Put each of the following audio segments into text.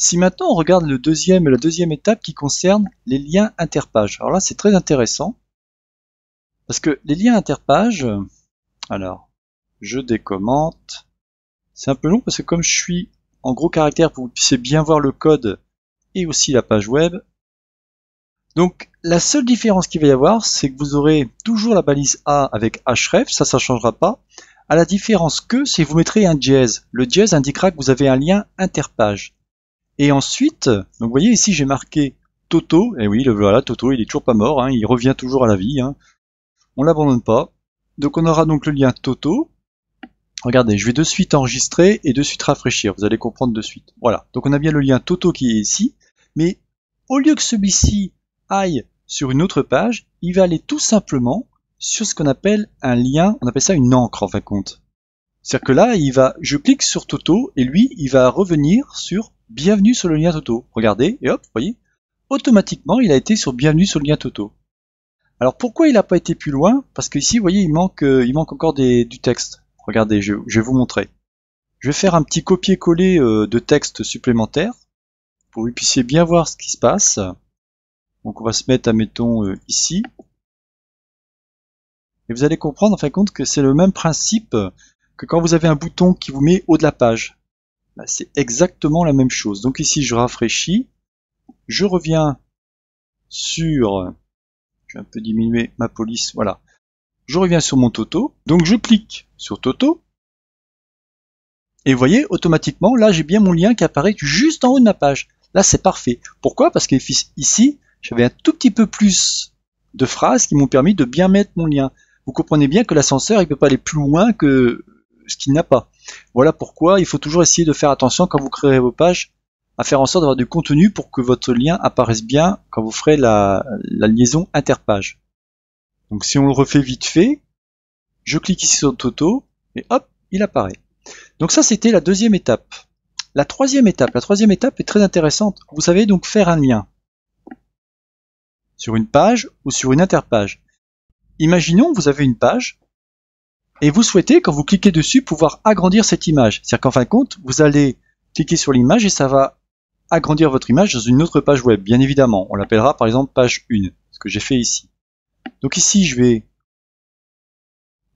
Si maintenant on regarde le deuxième, la deuxième étape qui concerne les liens interpages. Alors là, c'est très intéressant parce que les liens interpages, alors je décommente. C'est un peu long parce que comme je suis en gros caractère pour que vous puissiez bien voir le code et aussi la page web. Donc la seule différence qu'il va y avoir, c'est que vous aurez toujours la balise A avec href, ça ça ne changera pas. À la différence que si vous mettrez un jazz, le jazz indiquera que vous avez un lien interpage. Et ensuite, donc vous voyez ici j'ai marqué Toto, et oui, le voilà, Toto, il est toujours pas mort, hein, il revient toujours à la vie. Hein. On l'abandonne pas. Donc on aura donc le lien Toto. Regardez, je vais de suite enregistrer et de suite rafraîchir, vous allez comprendre de suite. Voilà, donc on a bien le lien Toto qui est ici, mais au lieu que celui-ci aille sur une autre page, il va aller tout simplement sur ce qu'on appelle un lien, on appelle ça une encre en fin de compte. C'est-à-dire que là, il va, je clique sur Toto et lui, il va revenir sur Bienvenue sur le lien Toto. Regardez, et hop, vous voyez, automatiquement il a été sur Bienvenue sur le lien Toto. Alors pourquoi il n'a pas été plus loin Parce qu'ici, vous voyez, il manque, euh, il manque encore du texte. Regardez, je, vais vous montrer. Je vais faire un petit copier-coller euh, de texte supplémentaire pour que vous puissiez bien voir ce qui se passe. Donc on va se mettre, admettons, euh, ici. Et vous allez comprendre en fin de compte que c'est le même principe que quand vous avez un bouton qui vous met haut de la page. Bah, c'est exactement la même chose. Donc ici, je rafraîchis, je reviens sur, je vais un peu diminuer ma police, voilà. Je reviens sur mon Toto, donc je clique sur Toto, et vous voyez, automatiquement, là, j'ai bien mon lien qui apparaît juste en haut de ma page. Là, c'est parfait. Pourquoi Parce qu'ici, j'avais un tout petit peu plus de phrases qui m'ont permis de bien mettre mon lien. Vous comprenez bien que l'ascenseur, il ne peut pas aller plus loin que ce qu'il n'a pas. Voilà pourquoi il faut toujours essayer de faire attention quand vous créez vos pages à faire en sorte d'avoir du contenu pour que votre lien apparaisse bien quand vous ferez la, la liaison interpage. Donc si on le refait vite fait, je clique ici sur Toto et hop, il apparaît. Donc ça c'était la deuxième étape. La troisième étape, la troisième étape est très intéressante. Vous savez donc faire un lien sur une page ou sur une interpage. Imaginons vous avez une page et vous souhaitez, quand vous cliquez dessus, pouvoir agrandir cette image. C'est-à-dire qu'en fin de compte, vous allez cliquer sur l'image et ça va agrandir votre image dans une autre page web, bien évidemment. On l'appellera par exemple page 1, ce que j'ai fait ici. Donc ici, je vais...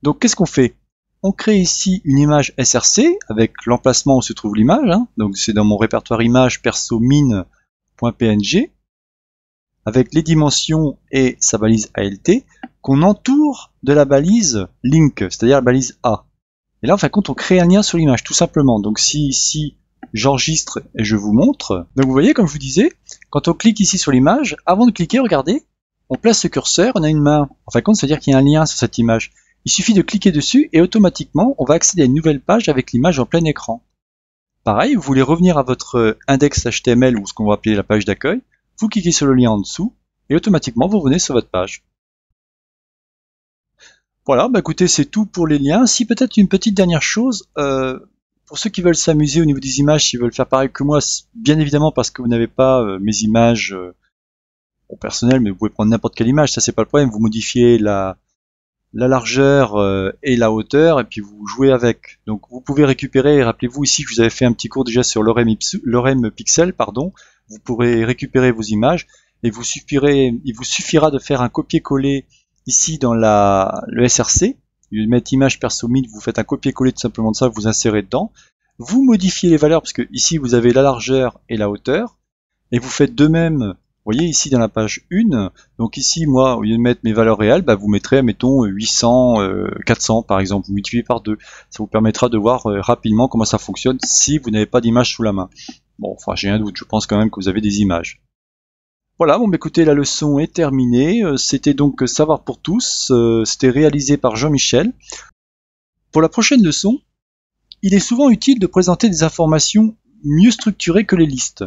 Donc qu'est-ce qu'on fait On crée ici une image SRC avec l'emplacement où se trouve l'image. Hein. Donc c'est dans mon répertoire image perso mine.png avec les dimensions et sa balise ALT qu'on entoure de la balise link, c'est-à-dire la balise A. Et là, en fin de compte, on crée un lien sur l'image, tout simplement. Donc si ici, j'enregistre et je vous montre, donc vous voyez, comme je vous disais, quand on clique ici sur l'image, avant de cliquer, regardez, on place ce curseur, on a une main. En fin de compte, c'est-à-dire qu'il y a un lien sur cette image. Il suffit de cliquer dessus et automatiquement, on va accéder à une nouvelle page avec l'image en plein écran. Pareil, vous voulez revenir à votre index HTML ou ce qu'on va appeler la page d'accueil, vous cliquez sur le lien en dessous et automatiquement vous revenez sur votre page. Voilà, bah écoutez, c'est tout pour les liens. Si peut-être une petite dernière chose, euh, pour ceux qui veulent s'amuser au niveau des images, s'ils veulent faire pareil que moi, bien évidemment parce que vous n'avez pas euh, mes images euh, personnel personnelles, mais vous pouvez prendre n'importe quelle image, ça c'est pas le problème. Vous modifiez la, la largeur euh, et la hauteur et puis vous jouez avec. Donc vous pouvez récupérer, et rappelez-vous ici que je vous avais fait un petit cours déjà sur l'orem e pixel, pardon, vous pourrez récupérer vos images et vous il vous suffira de faire un copier-coller ici dans la, le SRC. Vous mettez image perso mid, vous faites un copier-coller tout simplement de ça, vous insérez dedans. Vous modifiez les valeurs parce que ici vous avez la largeur et la hauteur. Et vous faites de même, vous voyez ici dans la page 1. Donc ici, moi, au lieu de mettre mes valeurs réelles, bah, vous mettrez, mettons, 800, 400 par exemple, vous multipliez par 2. Ça vous permettra de voir euh, rapidement comment ça fonctionne si vous n'avez pas d'image sous la main. Bon, enfin, j'ai un doute, je pense quand même que vous avez des images. Voilà, bon, bah, écoutez, la leçon est terminée. Euh, c'était donc Savoir pour tous. Euh, c'était réalisé par Jean-Michel. Pour la prochaine leçon, il est souvent utile de présenter des informations mieux structurées que les listes.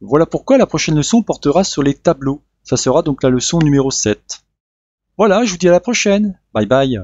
Voilà pourquoi la prochaine leçon portera sur les tableaux. Ça sera donc la leçon numéro 7. Voilà, je vous dis à la prochaine. Bye bye.